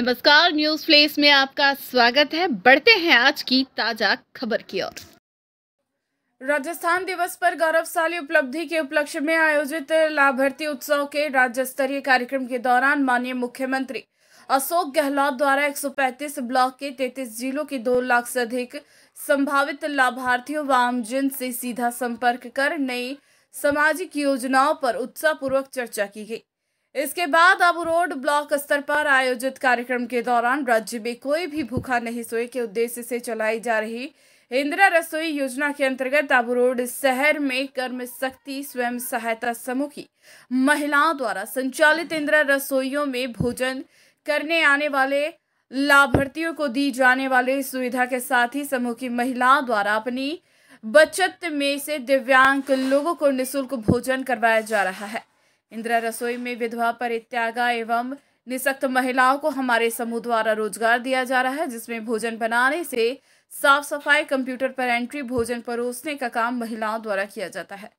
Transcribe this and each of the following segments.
नमस्कार news place में आपका स्वागत है बढ़ते हैं आज की ताजा खबर की ओर राजस्थान दिवस पर गौरवशाली उपलब्धि के उपलक्ष्य में आयोजित लाभार्थी उत्सव के राज्य स्तरीय कार्यक्रम के दौरान माननीय मुख्यमंत्री अशोक गहलोत द्वारा 135 ब्लॉक के 33 जिलों के 2 लाख से अधिक संभावित लाभार्थियों व आमजन से सीधा संपर्क कर नई सामाजिक योजनाओं पर उत्साहपूर्वक चर्चा की गई इसके बाद अब रोड ब्लॉक स्तर पर आयोजित कार्यक्रम के दौरान राज्य में कोई भी भूखा नहीं सोए के उद्देश्य से चलाई जा रही इंदिरा रसोई योजना के अंतर्गत अब रोड शहर में कर्म शक्ति स्वयं सहायता समूह की महिलाओं द्वारा संचालित इंदिरा रसोइयों में भोजन करने आने वाले लाभार्थियों को दी जाने वाली सुविधा के साथ ही समूह की महिलाओं द्वारा अपनी बचत में से दिव्यांग लोगों को निःशुल्क भोजन करवाया जा रहा है इंदिरा रसोई में विधवा परित्यागा एवं निशक्त महिलाओं को हमारे समूह द्वारा रोजगार दिया जा रहा है जिसमें भोजन बनाने से साफ सफाई कंप्यूटर पर एंट्री भोजन परोसने का काम महिलाओं द्वारा किया जाता है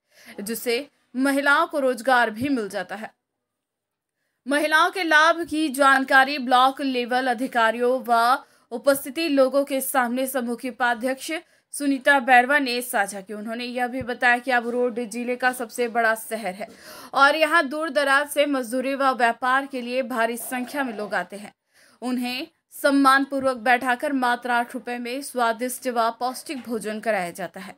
जिससे महिलाओं को रोजगार भी मिल जाता है महिलाओं के लाभ की जानकारी ब्लॉक लेवल अधिकारियों व उपस्थिति लोगों के सामने समूह के उपाध्यक्ष सुनीता बैरवा ने साझा की उन्होंने यह भी बताया कि अब रोड जिले का सबसे बड़ा शहर है और यहाँ दूर दराज से मजदूरी व व्यापार के लिए भारी संख्या में लोग आते हैं उन्हें सम्मान पूर्वक बैठाकर मात्र आठ रुपए में स्वादिष्ट व पौष्टिक भोजन कराया जाता है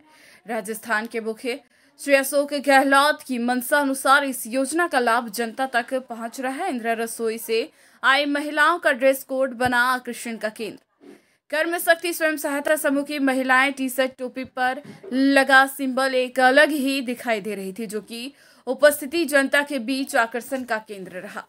राजस्थान के मुख्य श्री अशोक गहलोत की मनसा अनुसार इस योजना का लाभ जनता तक पहुंच रहा है इंदिरा रसोई से आई महिलाओं का ड्रेस कोड बना आकर्षण का केंद्र कर्म शक्ति स्वयं सहायता समूह की महिलाएं टी शर्ट टोपी पर लगा सिंबल एक अलग ही दिखाई दे रही थी जो कि उपस्थिति जनता के बीच आकर्षण का केंद्र रहा